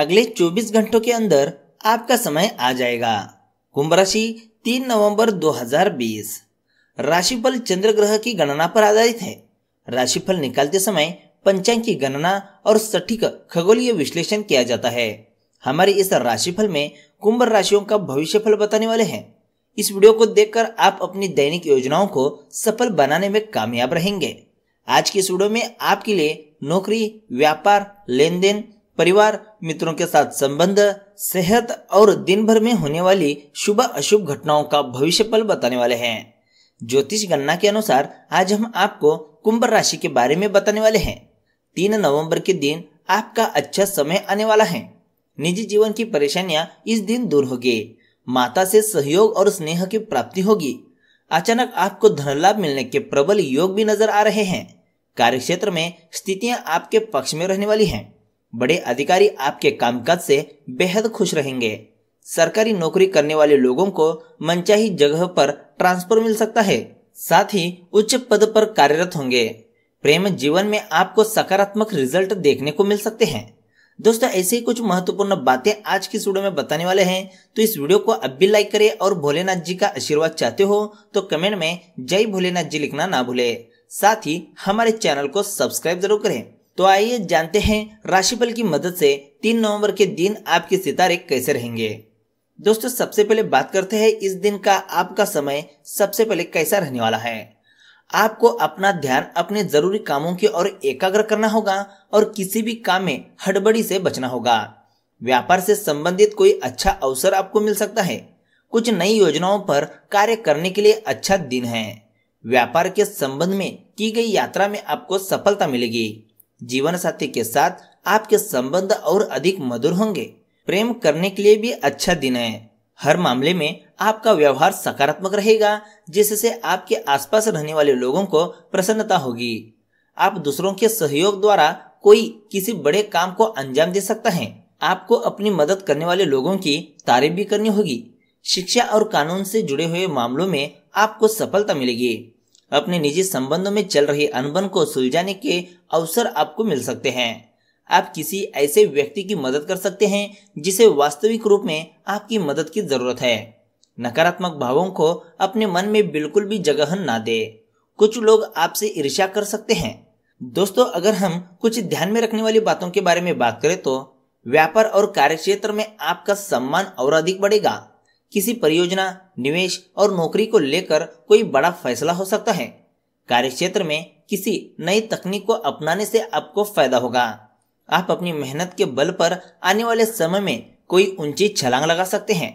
अगले 24 घंटों के अंदर आपका समय आ जाएगा कुंभ राशि 3 नवंबर 2020 राशिफल चंद्र ग्रह की गणना पर आधारित है राशिफल निकालते समय पंचांग की गणना और सटीक खगोलीय विश्लेषण किया जाता है हमारे इस राशिफल में कुंभ राशियों का भविष्यफल बताने वाले हैं इस वीडियो को देखकर आप अपनी दैनिक योजनाओं को सफल बनाने में कामयाब रहेंगे आज की इस वीडियो में आपके लिए नौकरी व्यापार लेन देन परिवार मित्रों के साथ संबंध सेहत और दिन भर में होने वाली शुभ अशुभ घटनाओं का भविष्य पल बताने वाले हैं ज्योतिष गणना के अनुसार आज हम आपको कुंभ राशि के बारे में बताने वाले हैं तीन नवंबर के दिन आपका अच्छा समय आने वाला है निजी जीवन की परेशानियां इस दिन दूर होगी माता से सहयोग और स्नेह की प्राप्ति होगी अचानक आपको धन लाभ मिलने के प्रबल योग भी नजर आ रहे हैं कार्य क्षेत्र में स्थितियां आपके पक्ष में रहने वाली हैं बड़े अधिकारी आपके कामकाज से बेहद खुश रहेंगे सरकारी नौकरी करने वाले लोगों को मनचाही जगह पर ट्रांसफर मिल सकता है साथ ही उच्च पद पर कार्यरत होंगे प्रेम जीवन में आपको सकारात्मक रिजल्ट देखने को मिल सकते हैं दोस्तों ऐसे ही कुछ महत्वपूर्ण बातें आज की वीडियो में बताने वाले हैं तो इस वीडियो को अब भी लाइक करें और भोलेनाथ जी का आशीर्वाद चाहते हो तो कमेंट में जय भोलेनाथ जी लिखना ना भूले साथ ही हमारे चैनल को सब्सक्राइब जरूर करें तो आइए जानते हैं राशिफल की मदद से तीन नवंबर के दिन आपके सितारे कैसे रहेंगे दोस्तों सबसे पहले बात करते हैं इस दिन का आपका समय सबसे पहले कैसा रहने वाला है आपको अपना ध्यान अपने जरूरी कामों की ओर एकाग्र करना होगा और किसी भी काम में हड़बड़ी से बचना होगा व्यापार से संबंधित कोई अच्छा अवसर आपको मिल सकता है कुछ नई योजनाओं पर कार्य करने के लिए अच्छा दिन है व्यापार के संबंध में की गई यात्रा में आपको सफलता मिलेगी जीवन साथी के साथ आपके संबंध और अधिक मधुर होंगे प्रेम करने के लिए भी अच्छा दिन है हर मामले में आपका व्यवहार सकारात्मक रहेगा जिससे आपके आसपास रहने वाले लोगों को प्रसन्नता होगी आप दूसरों के सहयोग द्वारा कोई किसी बड़े काम को अंजाम दे सकता है आपको अपनी मदद करने वाले लोगों की तारीफ भी करनी होगी शिक्षा और कानून से जुड़े हुए मामलों में आपको सफलता मिलेगी अपने निजी संबंधों में चल रही अनबन को सुलझाने के अवसर आपको मिल सकते हैं आप किसी ऐसे व्यक्ति की मदद कर सकते हैं जिसे वास्तविक रूप में आपकी मदद की जरूरत है नकारात्मक भावों को अपने मन में बिल्कुल भी जगह ना दे कुछ लोग आपसे ईर्ष्या कर सकते हैं दोस्तों अगर हम कुछ ध्यान में रखने वाली बातों के बारे में बात करें तो व्यापार और कार्य क्षेत्र में आपका सम्मान और अधिक बढ़ेगा किसी परियोजना निवेश और नौकरी को लेकर कोई बड़ा फैसला हो सकता है कार्य क्षेत्र में किसी नई तकनीक को अपनाने से आपको फायदा होगा आप अपनी मेहनत के बल पर आने वाले समय में कोई ऊंची छलांग लगा सकते हैं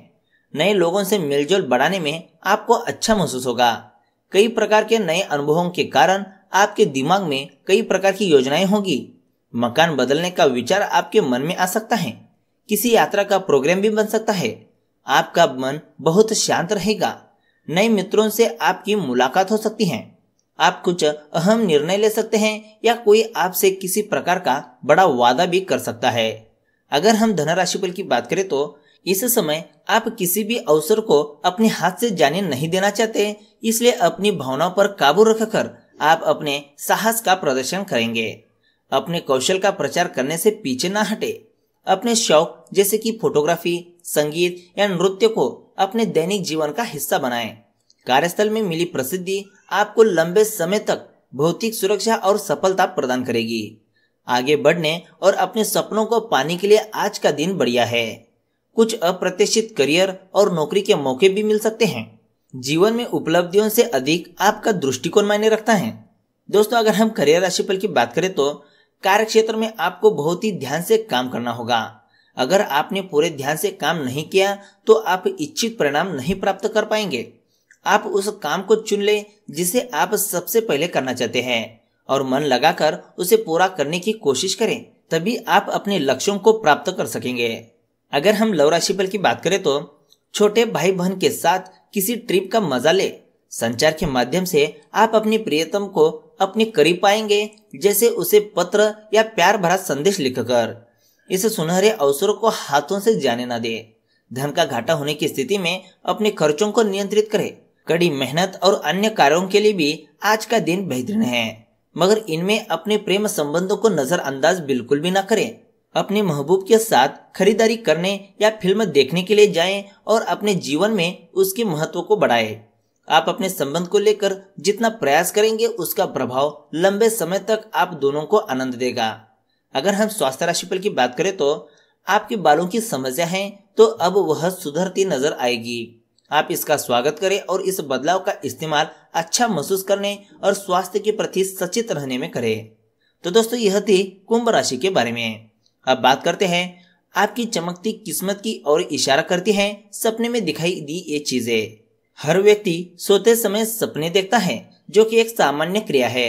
नए लोगों से मिलजोल बढ़ाने में आपको अच्छा महसूस होगा कई प्रकार के नए अनुभवों के कारण आपके दिमाग में कई प्रकार की योजनाएं होगी मकान बदलने का विचार आपके मन में आ सकता है किसी यात्रा का प्रोग्राम भी बन सकता है आपका मन बहुत शांत रहेगा नए मित्रों से आपकी मुलाकात हो सकती है आप कुछ अहम निर्णय ले सकते हैं या कोई आपसे किसी प्रकार का बड़ा वादा भी कर सकता है अगर हम धनराशि फल की बात करें तो इस समय आप किसी भी अवसर को अपने हाथ से जाने नहीं देना चाहते इसलिए अपनी भावनाओं पर काबू रखकर आप अपने साहस का प्रदर्शन करेंगे अपने कौशल का प्रचार करने से पीछे ना हटे अपने शौक जैसे कि फोटोग्राफी संगीत या नृत्य को अपने दैनिक जीवन का हिस्सा बनाएं। कार्यस्थल में मिली प्रसिद्धि आपको लंबे समय तक भौतिक सुरक्षा और सफलता प्रदान करेगी आगे बढ़ने और अपने सपनों को पाने के लिए आज का दिन बढ़िया है कुछ अप्रत्याशित करियर और नौकरी के मौके भी मिल सकते हैं जीवन में उपलब्धियों से अधिक आपका दृष्टिकोण मायने रखता है दोस्तों अगर हम करियर राशिफल की बात करें तो कार्य क्षेत्र में आपको बहुत ही ध्यान से काम करना होगा अगर आपने पूरे ध्यान से काम नहीं किया तो आप इच्छित परिणाम नहीं प्राप्त कर पाएंगे आप उस काम को चुन ले जिसे आप सबसे पहले करना चाहते हैं और मन लगाकर उसे पूरा करने की कोशिश करें तभी आप अपने लक्ष्यों को प्राप्त कर सकेंगे अगर हम लव राशि की बात करें तो छोटे भाई बहन के साथ किसी ट्रिप का मजा ले संचार के माध्यम से आप अपने प्रियतम को अपने करीब पाएंगे जैसे उसे पत्र या प्यार भरा संदेश लिखकर इस सुनहरे अवसर को हाथों से जाने ना दे धन का घाटा होने की स्थिति में अपने खर्चों को नियंत्रित करे कड़ी मेहनत और अन्य कार्यों के लिए भी आज का दिन बेहतरीन है मगर इनमें अपने प्रेम संबंधों को नजरअंदाज बिल्कुल भी ना करें अपने महबूब के साथ खरीदारी करने या फिल्म देखने के लिए जाएं और अपने जीवन में उसके महत्व को बढ़ाएं। आप अपने संबंध को लेकर जितना प्रयास करेंगे उसका प्रभाव लंबे समय तक आप दोनों को आनंद देगा अगर हम स्वास्थ्य राशिफल की बात करें तो आपके बालों की समस्या है तो अब वह सुधरती नजर आएगी आप इसका स्वागत करें और इस बदलाव का इस्तेमाल अच्छा महसूस करने और स्वास्थ्य के प्रति सचेत रहने में करें तो दोस्तों यह थी कुंभ राशि के बारे में अब बात करते हैं आपकी चमकती किस्मत की और इशारा करती है सपने में दिखाई दी ये चीजें हर व्यक्ति सोते समय सपने देखता है जो कि एक सामान्य क्रिया है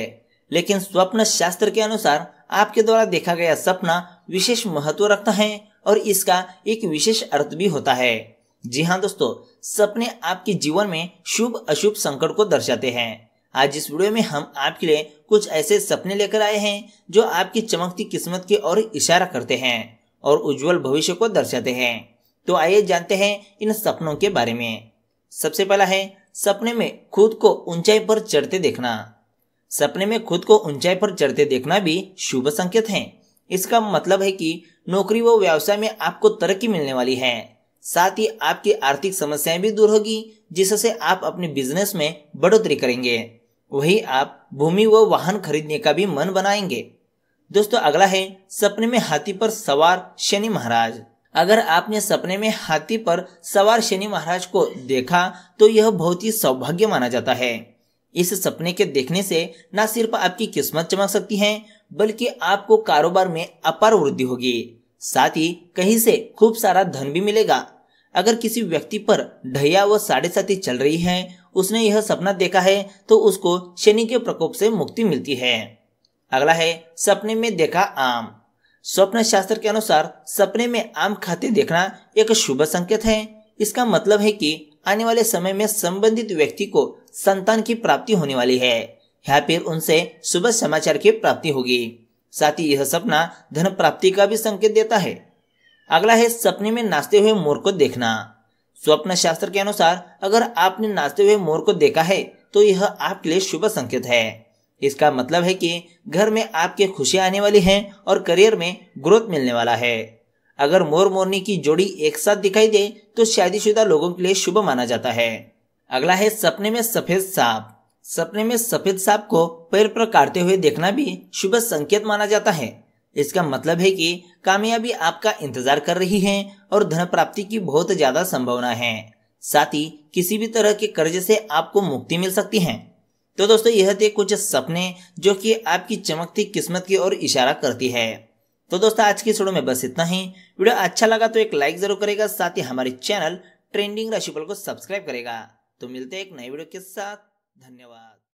लेकिन स्वप्न शास्त्र के अनुसार आपके द्वारा देखा गया सपना विशेष महत्व रखता है और इसका एक विशेष अर्थ भी होता है जी हाँ दोस्तों सपने आपके जीवन में शुभ अशुभ संकट को दर्शाते हैं आज इस वीडियो में हम आपके लिए कुछ ऐसे सपने लेकर आए हैं जो आपकी चमकती किस्मत की ओर इशारा करते हैं और उज्जवल भविष्य को दर्शाते हैं तो आइए जानते हैं इन सपनों के बारे में सबसे पहला है सपने में खुद को ऊंचाई पर चढ़ते देखना सपने में खुद को ऊंचाई पर चढ़ते देखना भी शुभ संकेत है इसका मतलब है कि नौकरी व व्यवसाय में आपको तरक्की मिलने वाली है साथ ही आपकी आर्थिक समस्याएं भी दूर होगी जिससे आप अपने बिजनेस में बढ़ोतरी करेंगे वही आप भूमि व वाहन खरीदने का भी मन बनाएंगे दोस्तों अगला है सपने में हाथी पर सवार शनि महाराज अगर आपने सपने में हाथी पर सवार शनि महाराज को देखा तो यह बहुत ही सौभाग्य माना जाता है इस सपने के देखने से न सिर्फ आपकी किस्मत चमक सकती है बल्कि आपको कारोबार में अपार वृद्धि होगी साथ ही कहीं से खूब सारा धन भी मिलेगा अगर किसी व्यक्ति पर ढैया व साढ़े साथी चल रही है उसने यह सपना देखा है तो उसको शनि के प्रकोप से मुक्ति मिलती है अगला है सपने में देखा आम स्वप्न शास्त्र के अनुसार सपने में आम खाते देखना एक शुभ संकेत है इसका मतलब है कि आने वाले समय में संबंधित व्यक्ति को संतान की प्राप्ति होने वाली है या फिर उनसे शुभ समाचार की प्राप्ति होगी साथ ही यह सपना धन प्राप्ति का भी संकेत देता है अगला है सपने में नाचते हुए मोर को देखना स्वप्न शास्त्र के अनुसार अगर आपने नाचते हुए मोर को देखा है तो यह आपके लिए शुभ संकेत है इसका मतलब है कि घर में आपके खुशी आने वाली है और करियर में ग्रोथ मिलने वाला है अगर मोर मोरनी की जोड़ी एक साथ दिखाई दे तो शादीशुदा लोगों के लिए शुभ माना जाता है अगला है सपने में सफेद सांप सपने में सफेद सांप को पैर पर काटते हुए देखना भी शुभ संकेत माना जाता है इसका मतलब है कि कामयाबी आपका इंतजार कर रही है और धन प्राप्ति की बहुत ज्यादा संभावना है साथ ही किसी भी तरह के कर्ज से आपको मुक्ति मिल सकती है तो दोस्तों यह थे कुछ सपने जो कि आपकी चमकती किस्मत की ओर इशारा करती है तो दोस्तों आज की वीडियो में बस इतना ही वीडियो अच्छा लगा तो एक लाइक जरूर करेगा साथ ही हमारे चैनल ट्रेंडिंग राशिफल को सब्सक्राइब करेगा तो मिलते हैं एक नए वीडियो के साथ धन्यवाद